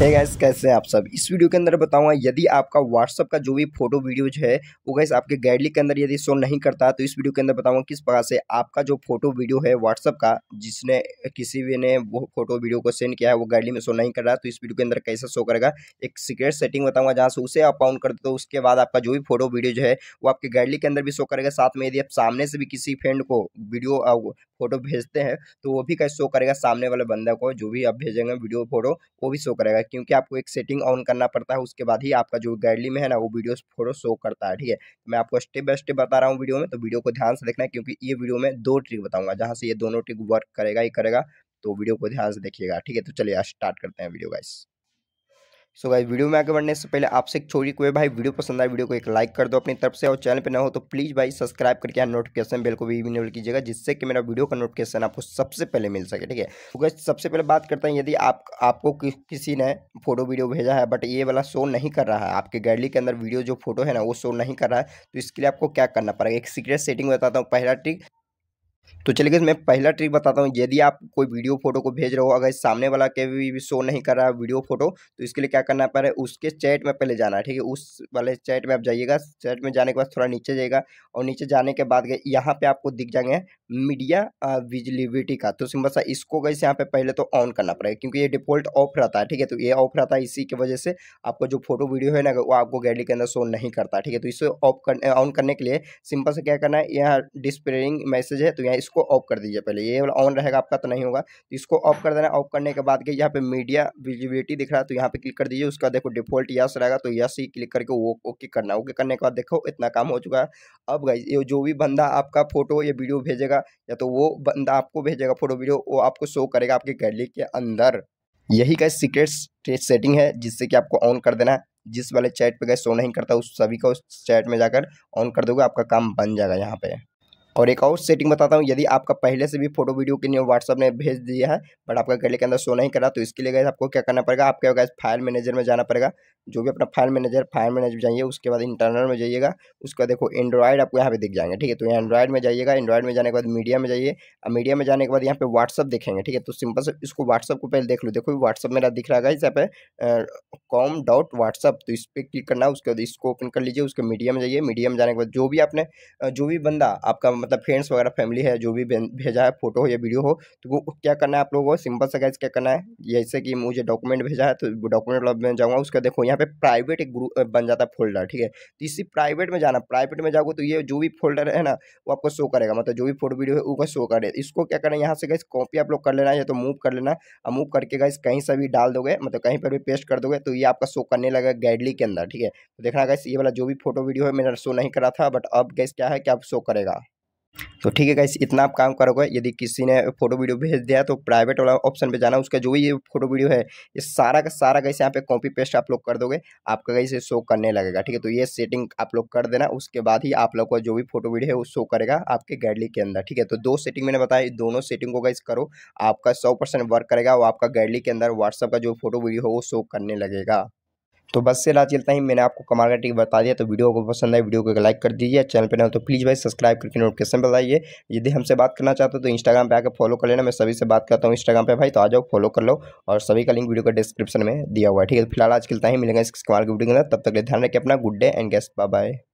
है गैस कैसे हैं आप सब इस वीडियो के अंदर बताऊंगा यदि आपका व्हाट्सअप का जो भी फोटो वीडियोज है वो गैस आपके गैडली के अंदर यदि शो नहीं करता तो इस वीडियो के अंदर बताऊंगा किस प्रकार से आपका जो फोटो वीडियो है व्हाट्सअप का जिसने किसी भी ने वो फोटो वीडियो को सेंड किया है वो गैडली में शो नहीं कर रहा तो इस वीडियो के अंदर कैसे शो करेगा एक सीक्रेट सेटिंग बताऊंगा जहाँ से उसे आप ऑन कर दो उसके बाद आपका जो भी फोटो वीडियो जो है वो आपके गैडली के अंदर भी शो करेगा साथ में यदि आप सामने से भी किसी फ्रेंड को वीडियो फोटो भेजते हैं तो वो भी कैसे शो करेगा सामने वाले बंदा को जो भी आप भेजेंगे वीडियो फोटो वो भी शो करेगा क्योंकि आपको एक सेटिंग ऑन करना पड़ता है उसके बाद ही आपका जो गैलरी में है ना वो वीडियो फोटो शो करता है ठीक है तो मैं आपको स्टेप बाय स्टेप बता रहा हूँ वीडियो में तो वीडियो को ध्यान से देखना है क्योंकि ये वीडियो में दो ट्रिक बताऊंगा जहाँ से ये दोनों ट्रिक वर्क करेगा ही करेगा तो वीडियो को ध्यान से देखिएगा ठीक है तो चलिए स्टार्ट करते हैं video guys so guys video में आगे बढ़ने से पहले आपसे एक छोटी कोई भाई वीडियो पसंद आए वीडियो को एक लाइक कर दो अपनी तरफ से और चैनल पे न हो तो प्लीज़ भाई सब्सक्राइब करके यहाँ नोटिफिकेशन बेल को भी इनेबल कीजिएगा जिससे कि मेरा वीडियो का नोटिफिकेशन आपको सबसे पहले मिल सके ठीक है तो गाइस सबसे पहले बात करते हैं यदि आप आपको कि, किसी ने फोटो वीडियो भेजा है बट ये वाला शो नहीं कर रहा है आपके गैलरी के अंदर वीडियो जो फोटो है ना वो शो नहीं कर रहा है तो इसके लिए आपको क्या करना पड़ेगा एक सीक्रेट सेटिंग बताता हूँ पहला ट्रिक तो चलिए मैं पहला ट्रिक बताता हूँ यदि आप कोई वीडियो फोटो को भेज रहे हो अगर सामने वाला के भी, भी शो नहीं कर रहा है वीडियो फोटो तो इसके लिए क्या करना पड़ेगा उसके चैट में पहले जाना है ठीक है उस वाले चैट में आप जाइएगा चैट में जाने के बाद थोड़ा नीचे जाइएगा और नीचे जाने के बाद यहाँ पे आपको दिख जाएंगे मीडिया विजिलिविटी का तो सिंपल सा इसको गई यहाँ पे पहले तो ऑन करना पड़ेगा क्योंकि ये डिफॉल्ट ऑफ रहता है ठीक है तो ये ऑफ रहता है इसी की वजह से आपका जो फोटो वीडियो है ना वो आपको गैलरी के अंदर शो नहीं करता ठीक है तो इसे ऑफ ऑन करने के लिए सिंपल से क्या करना है यहाँ डिस्प्लेइंग मैसेज है तो यहाँ इसको ऑफ कर दीजिए पहले ये वाला ऑन रहेगा आपका तो नहीं होगा तो इसको ऑफ कर देना ऑफ करने के बाद के यहाँ पे मीडिया विजिबिलिटी दिख रहा है तो यहाँ पे क्लिक कर दीजिए उसका देखो डिफॉल्ट यस रहेगा तो यस ही क्लिक करके वो ओके करना ओके करने के बाद देखो इतना काम हो चुका है अब गाइज ये जो भी बंदा आपका फोटो या वीडियो भेजेगा या तो वो बंदा आपको भेजेगा फोटो वीडियो वो आपको शो करेगा आपके गैलरी के अंदर यही गाइज सीक्रेट सेटिंग है जिससे कि आपको ऑन कर देना जिस वाले चैट पे गए शो नहीं करता उस सभी का उस चैट में जाकर ऑन कर दोगे आपका काम बन जाएगा यहाँ पे और एक और सेटिंग बताता हूँ यदि आपका पहले से भी फोटो वीडियो के लिए व्हाट्सअप ने भेज दिया है बट आपका गले के अंदर शो नहीं करा तो इसके लिए गैस आपको क्या करना पड़ेगा आपके गैस फाइल मैनेजर में जाना पड़ेगा जो भी अपना फाइल मैनेजर फाइल मैनेजर जाइए उसके बाद इंटरनल में जाइएगा उसके बाद देखो एंड्रॉइड आपको यहाँ पे दिख जाएंगे ठीक है तो यहाँ एंड्रॉइड में जाइएगा एंड्रॉइड में जाने के बाद मीडिया में जाइए और मीडिया में जाने के बाद यहाँ पे व्हाट्सअप देखेंगे ठीक है तो सिंपल से इसको व्हाट्सअप को पहले देख लो देखो व्हाट्सअप मेरा दिख रहा है तो इस पे कॉम डॉट व्हाट्सअप तो इस पर क्लिक करना उसके बाद इसको ओपन कर लीजिए उसके मीडिया में जाइए मीडिया में जाने के बाद जो भी आपने जो भी बंदा आपका मतलब फ्रेंड्स वगैरह फैमिली है जो भी भेजा है फोटो हो या वीडियो हो तो वो क्या करना है आप लोगों को सिंपल सा गाइज क्या करना है जैसे कि मुझे डॉक्यूमेंट भेजा है तो डॉक्यूमेंट में जाऊँगा उसका देखो यहाँ पे प्राइवेट एक ग्रुप बन जाता है फोल्डर ठीक है तो इसी प्राइवेट में जाना प्राइवेट में जाओगे तो ये जो भी फोल्डर है ना वो आपको शो करेगा मतलब जो भी फोटो वीडियो है वो शो करे इसको क्या करना है यहाँ से गाइज कॉपी आप लोग कर लेना है या तो मूव कर लेना और मूव करके गाइज कहीं से भी डाल दोगे मतलब कहीं पर भी पेस्ट कर दोगे तो ये आपका शो करने लगा गैडली के अंदर ठीक है तो देखना गाइस ये वाला जो भी फोटो वीडियो है मेरा शो नहीं करा था बट अब गैस क्या है कि आप शो करेगा तो ठीक है गाइस इतना आप काम करोगे यदि किसी ने फोटो वीडियो भेज दिया तो प्राइवेट वाला ऑप्शन पे जाना उसका जो भी ये फोटो वीडियो है ये सारा का सारा गाइस यहाँ पे कॉपी पेस्ट आप लोग कर दोगे आपका गाइस ये शो करने लगेगा ठीक है तो ये सेटिंग आप लोग कर देना उसके बाद ही आप लोग का जो भी फोटो वीडियो है वो शो करेगा आपके गैडली के अंदर ठीक है तो दो सेटिंग मैंने बताया दोनों सेटिंग को गाइस करो आपका सौ वर्क करेगा और आपका गैडली के अंदर व्हाट्सअप का जो फोटो वीडियो है वो शो करने लगेगा तो बस से रात चलता ही मैंने आपको कमाल का टिक बता दिया तो वीडियो को पसंद आए वीडियो को लाइक कर दीजिए चैनल पर ना तो प्लीज़ भाई सब्सक्राइब करके नोटिफिकेशन बताइए यदि हमसे बात करना चाहते हो तो इंस्टाग्राम पर आकर फॉलो कर लेना मैं सभी से बात करता हूँ इंस्टाग्राम पर भाई तो आ जाओ फॉलो कर लो और सभी का लिंक वीडियो का डिस्क्रिप्शन में दिया हुआ है ठीक है तो फिलहाल आज के ही मिलेगा इस कमाल की वीडियो के अंदर तब तक ध्यान रखें अपना good day and guest bye